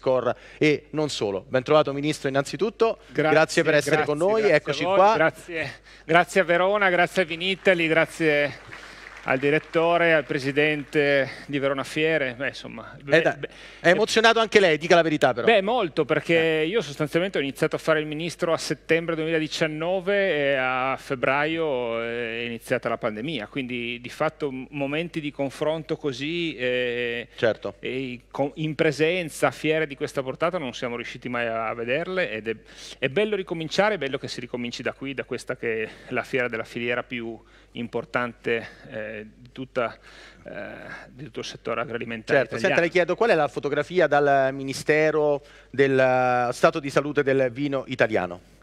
score e non solo. Ben trovato Ministro innanzitutto, grazie, grazie per essere grazie, con noi, eccoci qua. Grazie. grazie a Verona, grazie a Vinitali, grazie al direttore, al presidente di Verona Fiere, beh, insomma... Eh, beh, da, è emozionato anche lei, dica la verità però. Beh, molto, perché eh. io sostanzialmente ho iniziato a fare il ministro a settembre 2019 e a febbraio eh, è iniziata la pandemia, quindi di fatto momenti di confronto così eh, certo. eh, in presenza, a fiere di questa portata, non siamo riusciti mai a vederle ed è, è bello ricominciare, è bello che si ricominci da qui, da questa che è la fiera della filiera più importante eh, eh, di, tutta, eh, di, tutto il settore agroalimentare certo. Senta, le chiedo qual è la fotografia dal Ministero del eh, Stato di Salute del Vino Italiano?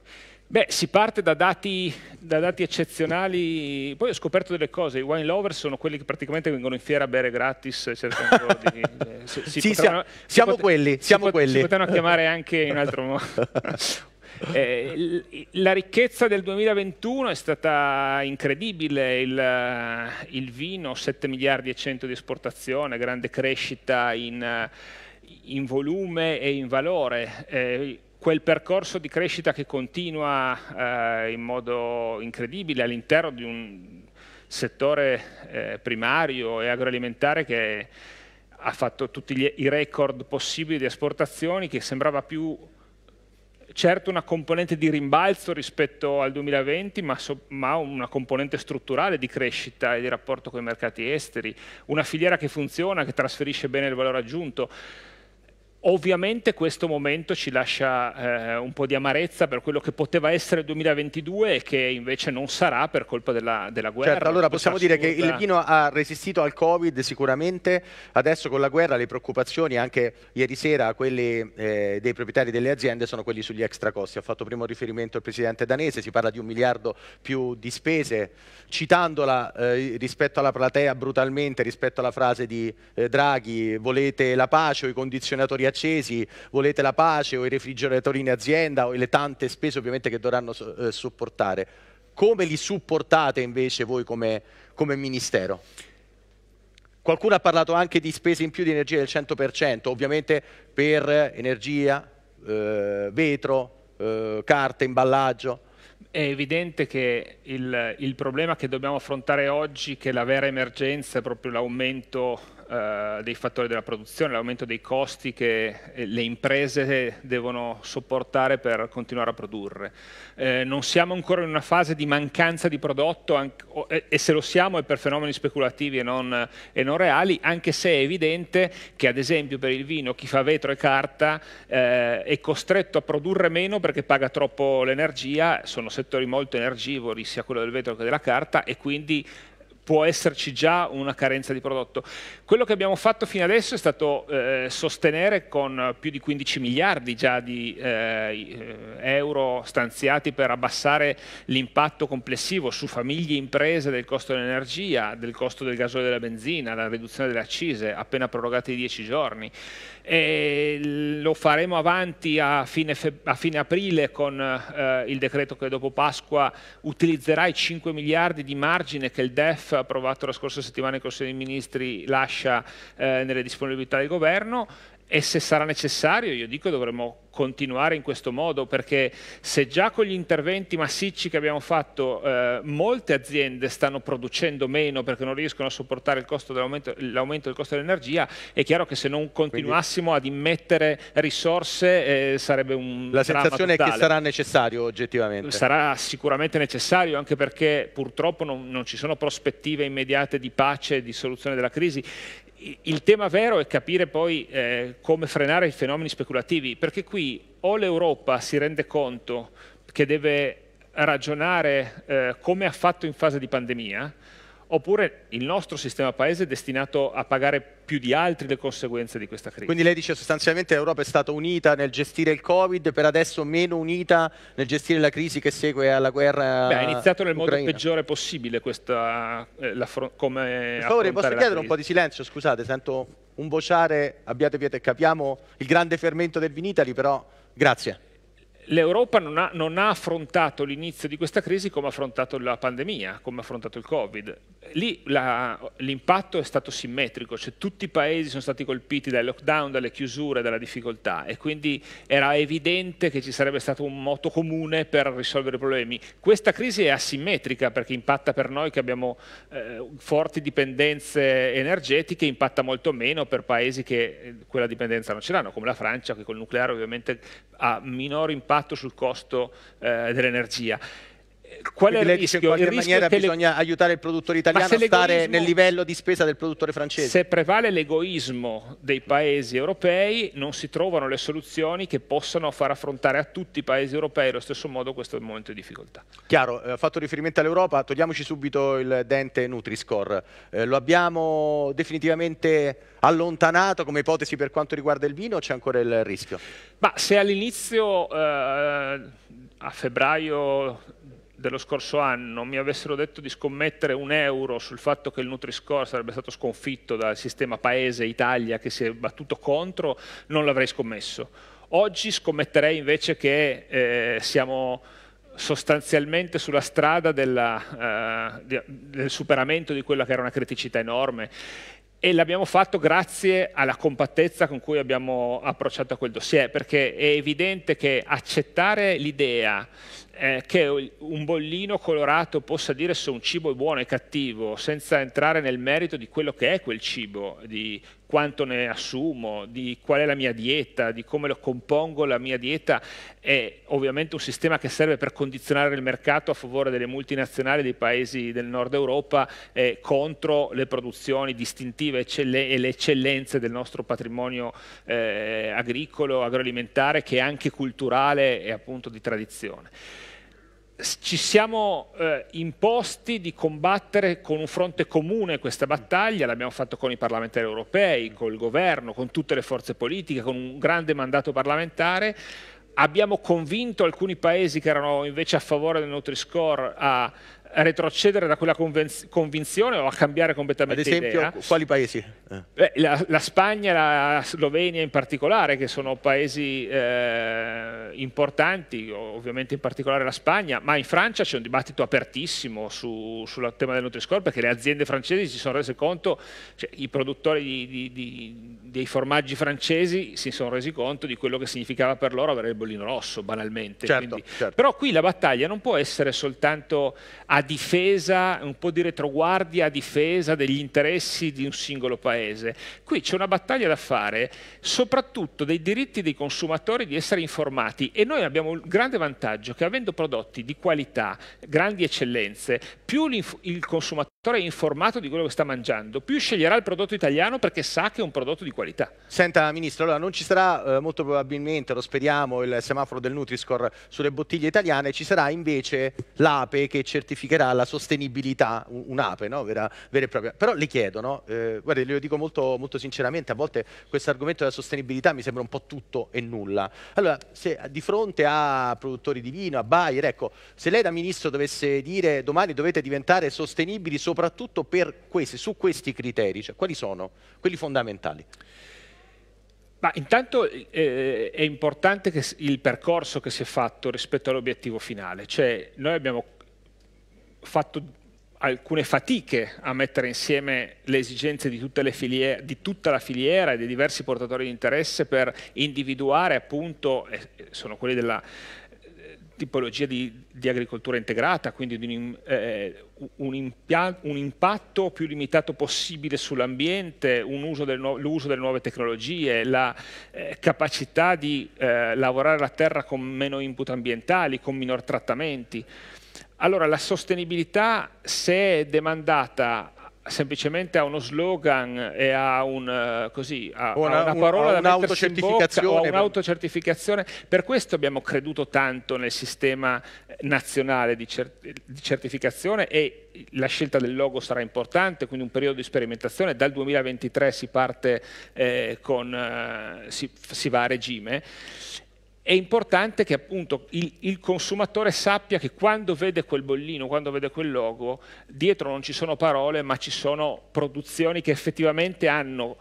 Beh, si parte da dati, da dati, eccezionali, poi ho scoperto delle cose, i wine lovers sono quelli che praticamente vengono in fiera a bere gratis, eh, cercano di... si, si sì, potranno, siamo, si quelli, siamo quelli. Si potranno chiamare anche in altro modo. Eh, la ricchezza del 2021 è stata incredibile, il, eh, il, vino 7 miliardi e 100 di esportazione, grande crescita in, eh, in volume e in valore. Eh, quel percorso di crescita che continua eh, in modo incredibile all'interno di un settore eh, primario e agroalimentare che ha fatto tutti gli, i record possibili di esportazioni che sembrava più certo una componente di rimbalzo rispetto al 2020, ma, so, ma, una componente strutturale di crescita e di rapporto con i mercati esteri, una filiera che funziona, che trasferisce bene il valore aggiunto. Ovviamente questo momento ci lascia eh, un po' di amarezza per quello che poteva essere il 2022 e che invece non sarà per colpa della, della guerra. Certo, allora possiamo assurda. dire che il vino ha resistito al Covid sicuramente, adesso con la guerra le preoccupazioni anche ieri sera quelli eh, dei proprietari delle aziende sono quelli sugli extra costi, ha fatto primo riferimento il presidente danese, si parla di un miliardo più di spese, citandola eh, rispetto alla platea brutalmente, rispetto alla frase di eh, Draghi, volete la pace o i condizionatori accesi, volete la pace o i refrigeratori in azienda o le tante spese ovviamente che dovranno eh, sopportare. Come li supportate invece voi come, come Ministero? Qualcuno ha parlato anche di spese in più di energia del 100%, ovviamente per energia, eh, vetro, eh, carta, imballaggio. È evidente che il, il, problema che dobbiamo affrontare oggi, che la vera emergenza è proprio l'aumento eh, dei fattori della produzione, l'aumento dei costi che eh, le imprese devono sopportare per continuare a produrre. Eh, non siamo ancora in una fase di mancanza di prodotto e se lo siamo è per fenomeni speculativi e non, e non reali, anche se è evidente che ad esempio per il vino chi fa vetro e carta eh, è costretto a produrre meno perché paga troppo l'energia, sono settori molto energivori sia quello del vetro che della carta e quindi può esserci già una carenza di prodotto. Quello che abbiamo fatto fino adesso è stato eh, sostenere con più di 15 miliardi già di eh, eh, euro stanziati per abbassare l'impatto complessivo su famiglie e imprese del costo dell'energia, del costo del gasolio e della benzina, la riduzione delle accise, appena prorogate di 10 giorni. E lo faremo avanti a fine, a fine aprile con eh, il decreto che dopo Pasqua utilizzerà i 5 miliardi di margine che il DEF approvato la scorsa settimana in Consiglio dei Ministri lascia eh, nelle disponibilità del governo e se sarà necessario, io dico, dovremmo continuare in questo modo, perché se già con gli interventi massicci che abbiamo fatto eh, molte aziende stanno producendo meno perché non riescono a sopportare l'aumento del costo dell'energia, è chiaro che se non continuassimo Quindi, ad immettere risorse eh, sarebbe un La sensazione totale. è che sarà necessario oggettivamente. Sarà sicuramente necessario, anche perché purtroppo non, non ci sono prospettive immediate di pace e di soluzione della crisi il tema vero è capire poi eh, come frenare i fenomeni speculativi, perché qui o l'Europa si rende conto che deve ragionare eh, come ha fatto in fase di pandemia, oppure il nostro sistema paese è destinato a pagare più di altri le conseguenze di questa crisi. Quindi lei dice sostanzialmente l'Europa è stata unita nel gestire il Covid, per adesso meno unita nel gestire la crisi che segue alla guerra Beh, ha iniziato nel Ucraina. modo peggiore possibile questa, eh, la come Per favore, posso chiedere un po' di silenzio, scusate, sento un vociare, abbiate pietà e capiamo il grande fermento del Vinitali, però grazie l'Europa non ha, non ha, affrontato l'inizio di questa crisi come ha affrontato la pandemia, come ha affrontato il Covid. Lì l'impatto è stato simmetrico, cioè tutti i paesi sono stati colpiti dai lockdown, dalle chiusure, dalla difficoltà e quindi era evidente che ci sarebbe stato un moto comune per risolvere i problemi. Questa crisi è asimmetrica perché impatta per noi che abbiamo eh, forti dipendenze energetiche, impatta molto meno per paesi che eh, quella dipendenza non ce l'hanno, come la Francia che col nucleare ovviamente ha minor impatto impatto sul costo eh, dell'energia qual è il rischio? In qualche rischio maniera tele... bisogna aiutare il produttore italiano a stare nel livello di spesa del produttore francese. Se prevale l'egoismo dei paesi europei non si trovano le soluzioni che possano far affrontare a tutti i paesi europei allo stesso modo questo momento di difficoltà. Chiaro, eh, ha fatto riferimento all'Europa, togliamoci subito il dente Nutri-Score. Eh, lo abbiamo definitivamente allontanato come ipotesi per quanto riguarda il vino o c'è ancora il rischio? Ma se all'inizio, eh, a febbraio dello scorso anno mi avessero detto di scommettere un euro sul fatto che il Nutri-Score sarebbe stato sconfitto dal sistema paese Italia che si è battuto contro, non l'avrei scommesso. Oggi scommetterei invece che eh, siamo sostanzialmente sulla strada della, eh, del superamento di quella che era una criticità enorme e l'abbiamo fatto grazie alla compattezza con cui abbiamo approcciato quel dossier, perché è evidente che accettare l'idea eh, che un bollino colorato possa dire se un cibo è buono o cattivo, senza entrare nel merito di quello che è quel cibo, di quanto ne assumo, di qual è la mia dieta, di come lo compongo la mia dieta, è ovviamente un sistema che serve per condizionare il mercato a favore delle multinazionali dei paesi del nord Europa eh, contro le produzioni distintive e le eccellenze del nostro patrimonio eh, agricolo, agroalimentare, che è anche culturale e appunto di tradizione ci siamo eh, imposti di combattere con un fronte comune questa battaglia, l'abbiamo fatto con i parlamentari europei, col governo, con tutte le forze politiche, con un grande mandato parlamentare, abbiamo convinto alcuni paesi che erano invece a favore del Nutri-Score a retrocedere da quella convinzione o a cambiare completamente idea. Ad esempio, idea. quali paesi? Eh. Beh, la, la, Spagna, la Slovenia in particolare, che sono paesi eh, importanti, ovviamente in particolare la Spagna, ma in Francia c'è un dibattito apertissimo su, sul tema del Nutri-Score perché le aziende francesi si sono rese conto, cioè, i produttori di, di, di, dei formaggi francesi si sono resi conto di quello che significava per loro avere il bollino rosso, banalmente. Certo, certo. Però qui la battaglia non può essere soltanto a a difesa, un po' di retroguardia a difesa degli interessi di un singolo paese. Qui c'è una battaglia da fare, soprattutto dei diritti dei consumatori di essere informati e noi abbiamo un grande vantaggio che avendo prodotti di qualità, grandi eccellenze, più il consumatore consumatore è informato di quello che sta mangiando, più sceglierà il prodotto italiano perché sa che è un prodotto di qualità. Senta Ministro, allora non ci sarà eh, molto probabilmente, lo speriamo, il semaforo del Nutri-Score sulle bottiglie italiane, ci sarà invece l'APE che certificherà la sostenibilità, un'APE no? vera, vera, e propria. Però le chiedo, no? eh, guarda, glielo dico molto, molto sinceramente, a volte questo argomento della sostenibilità mi sembra un po' tutto e nulla. Allora, se di fronte a produttori di vino, a Bayer, ecco, se lei da Ministro dovesse dire domani dovete diventare sostenibili sopra soprattutto per questi, su questi criteri, cioè quali sono quelli fondamentali? Ma intanto eh, è importante il percorso che si è fatto rispetto all'obiettivo finale, cioè noi abbiamo fatto alcune fatiche a mettere insieme le esigenze di, le filiere, di, tutta la filiera e dei diversi portatori di interesse per individuare appunto, sono quelli della tipologia di, di agricoltura integrata, quindi di un, eh, un, un, impatto più limitato possibile sull'ambiente, l'uso delle nuove tecnologie, la eh, capacità di eh, lavorare la terra con meno input ambientali, con minor trattamenti. Allora la sostenibilità, se è demandata semplicemente a uno slogan e a, un, eh, così, a, una, a una, parola un, da mettersi in bocca o a un'autocertificazione. Per questo abbiamo creduto tanto nel sistema eh, nazionale di, cert di certificazione e la scelta del logo sarà importante, quindi un periodo di sperimentazione. Dal 2023 si parte eh, con, eh, si, si va a regime è importante che appunto il, il, consumatore sappia che quando vede quel bollino, quando vede quel logo, dietro non ci sono parole ma ci sono produzioni che effettivamente hanno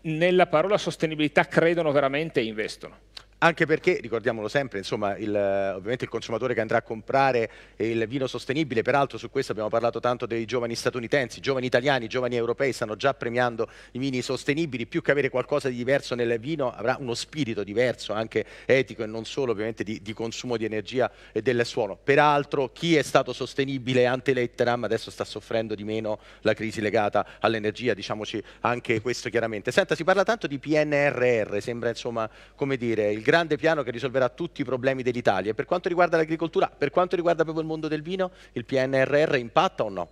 nella parola sostenibilità credono veramente e investono. Anche perché, ricordiamolo sempre, insomma, il, ovviamente il consumatore che andrà a comprare il vino sostenibile, peraltro su questo abbiamo parlato tanto dei giovani statunitensi, giovani italiani, giovani europei stanno già premiando i vini sostenibili, più che avere qualcosa di diverso nel vino avrà uno spirito diverso, anche etico e non solo ovviamente di, di consumo di energia e del suono. Peraltro chi è stato sostenibile ante letteram adesso sta soffrendo di meno la crisi legata all'energia, diciamoci anche questo chiaramente. Senta, si parla tanto di PNRR, sembra insomma, come dire, il grande piano che risolverà tutti i problemi dell'Italia. Per quanto riguarda l'agricoltura, per quanto riguarda proprio il mondo del vino, il PNRR impatta o no?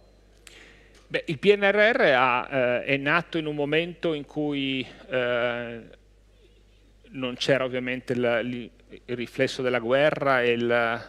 Beh, il PNRR ha, eh, è nato in un momento in cui eh, non c'era ovviamente il, il, riflesso della guerra e il,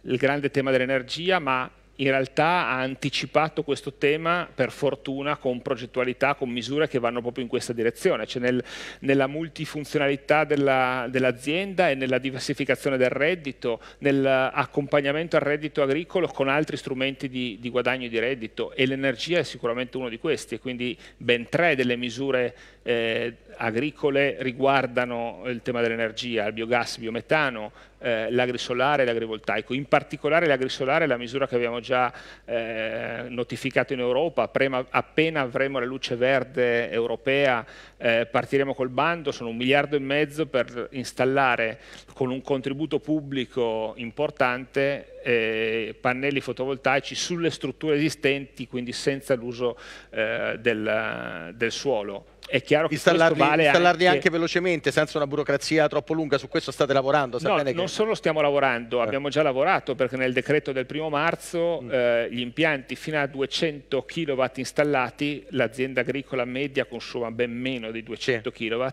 il grande tema dell'energia, ma in realtà ha anticipato questo tema per fortuna con progettualità, con misure che vanno proprio in questa direzione, cioè nel, nella multifunzionalità dell'azienda e nella diversificazione del reddito, nell'accompagnamento al reddito agricolo con altri strumenti di, di guadagno di reddito e l'energia è sicuramente uno di questi e quindi ben tre delle misure eh, agricole riguardano il tema dell'energia, il biogas, il biometano, eh, l'agrisolare e l'agrivoltaico. In particolare l'agrisolare è la misura che abbiamo già eh, notificato in Europa, Prima, appena avremo la luce verde europea eh, partiremo col bando, sono un miliardo e mezzo per installare con un contributo pubblico importante eh, pannelli fotovoltaici sulle strutture esistenti, quindi senza l'uso eh, del, del suolo è chiaro che installarli, vale installarli anche... anche... velocemente senza una burocrazia troppo lunga su questo state lavorando no, che... non solo stiamo lavorando eh. abbiamo già lavorato perché nel decreto del primo marzo mm. eh, gli impianti fino a 200 kW installati l'azienda agricola media consuma ben meno di 200 sì. kW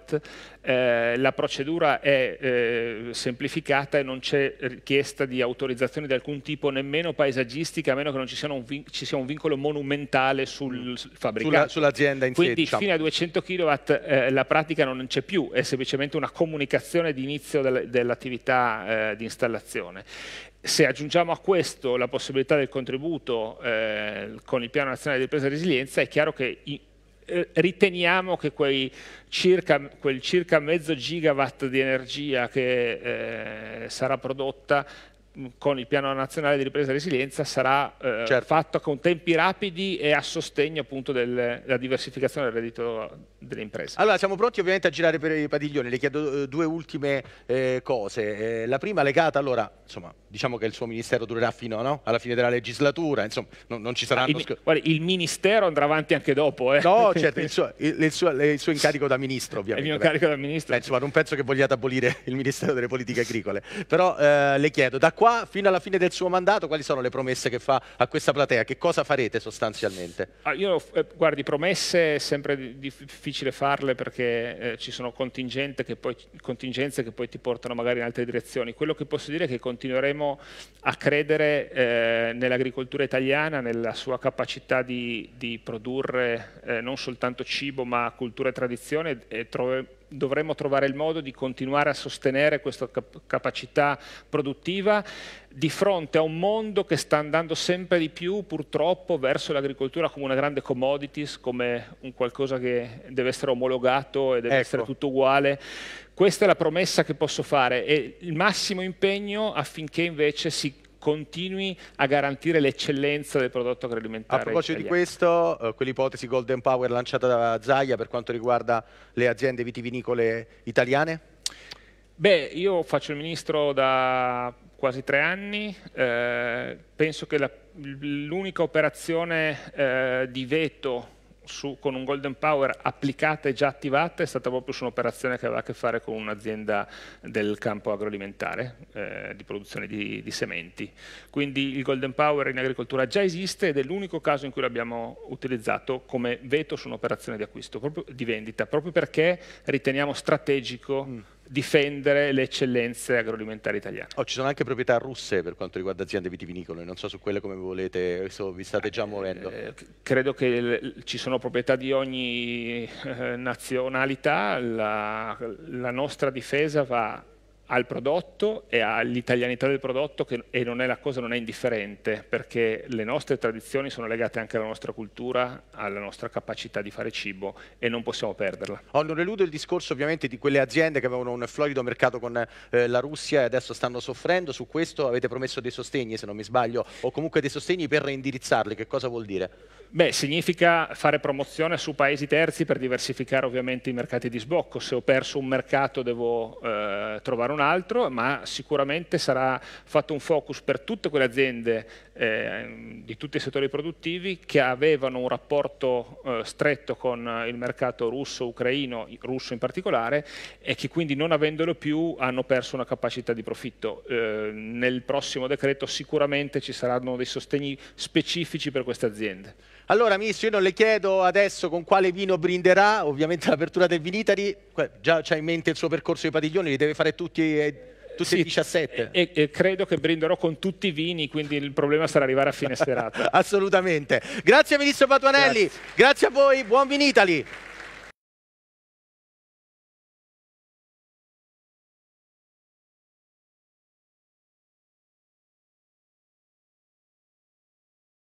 eh, la procedura è eh, semplificata e non c'è richiesta di autorizzazione di alcun tipo nemmeno paesaggistica a meno che non ci sia un, vinc ci sia un vincolo monumentale sul mm. fabbricato sull'azienda in sé quindi diciamo. fino a 200 kW kW eh, la pratica non c'è più, è semplicemente una comunicazione di inizio del, dell'attività eh, di installazione. Se aggiungiamo a questo la possibilità del contributo eh, con il Piano Nazionale di Ripresa e Resilienza, è chiaro che i, eh, riteniamo che quei circa, quel circa mezzo gigawatt di energia che eh, sarà prodotta con il piano nazionale di ripresa e resilienza sarà eh, certo. fatto con tempi rapidi e a sostegno appunto della diversificazione del reddito delle imprese. Allora siamo pronti ovviamente a girare per i padiglioni, le chiedo eh, due ultime eh, cose, eh, la prima legata allora, insomma, diciamo che il suo ministero durerà fino no? alla fine della legislatura, insomma, non, non ci saranno... Ah, il, guarda, il, ministero andrà avanti anche dopo. Eh. No, certo, il suo, il, suo, il suo, incarico da ministro ovviamente. Il mio incarico da ministro. Beh, insomma, non penso che vogliate abolire il Ministero delle Politiche Agricole, però eh, le chiedo da qua fino alla fine del suo mandato, quali sono le promesse che fa a questa platea? Che cosa farete sostanzialmente? Ah, io, eh, guardi, promesse è sempre difficile farle perché eh, ci sono che poi, contingenze che poi ti portano magari in altre direzioni. Quello che posso dire è che continueremo a credere eh, nell'agricoltura italiana, nella sua capacità di, di produrre eh, non soltanto cibo ma cultura e tradizione e troveremo dovremmo trovare il modo di continuare a sostenere questa cap capacità produttiva di fronte a un mondo che sta andando sempre di più purtroppo verso l'agricoltura come una grande commodities, come un qualcosa che deve essere omologato e deve ecco. essere tutto uguale. Questa è la promessa che posso fare e il massimo impegno affinché invece si continui a garantire l'eccellenza del prodotto agroalimentare. A proposito italiano. di questo, eh, quell'ipotesi Golden Power lanciata da Zaia per quanto riguarda le aziende vitivinicole italiane? Beh, io faccio il ministro da quasi tre anni, eh, penso che l'unica operazione eh, di veto su, con un golden power applicata e già attivata è stata proprio su un'operazione che aveva a che fare con un'azienda del campo agroalimentare, eh, di produzione di, di, sementi. Quindi il golden power in agricoltura già esiste ed è l'unico caso in cui l'abbiamo utilizzato come veto su un'operazione di acquisto, proprio di vendita, proprio perché riteniamo strategico mm difendere le eccellenze agroalimentari italiane. Oh, ci sono anche proprietà russe per quanto riguarda aziende vitivinicole, non so su quelle come volete, so, vi state già eh, muovendo. Eh, credo che ci sono proprietà di ogni eh, nazionalità, la, la nostra difesa va al prodotto e all'italianità del prodotto che, e non è la cosa non è indifferente perché le nostre tradizioni sono legate anche alla nostra cultura, alla nostra capacità di fare cibo e non possiamo perderla. Oh, non eludo il discorso ovviamente di quelle aziende che avevano un florido mercato con eh, la Russia e adesso stanno soffrendo, su questo avete promesso dei sostegni se non mi sbaglio o comunque dei sostegni per reindirizzarli, che cosa vuol dire? Beh, significa fare promozione su paesi terzi per diversificare ovviamente i mercati di sbocco, se ho perso un mercato devo eh, trovare un un altro, ma sicuramente sarà fatto un focus per tutte quelle aziende eh, di tutti i settori produttivi che avevano un rapporto eh, stretto con il mercato russo, ucraino, russo in particolare, e che quindi non avendolo più hanno perso una capacità di profitto. Eh, nel prossimo decreto sicuramente ci saranno dei sostegni specifici per queste aziende. Allora Ministro, io non le chiedo adesso con quale vino brinderà, ovviamente l'apertura del Vinitari, già c'ha in mente il suo percorso di padiglioni, li deve fare tutti e eh, tutti sì, 17. E, e, credo che brinderò con tutti i vini, quindi il problema sarà arrivare a fine serata. Assolutamente. Grazie Ministro Patuanelli, grazie. grazie a voi, buon Vinitali.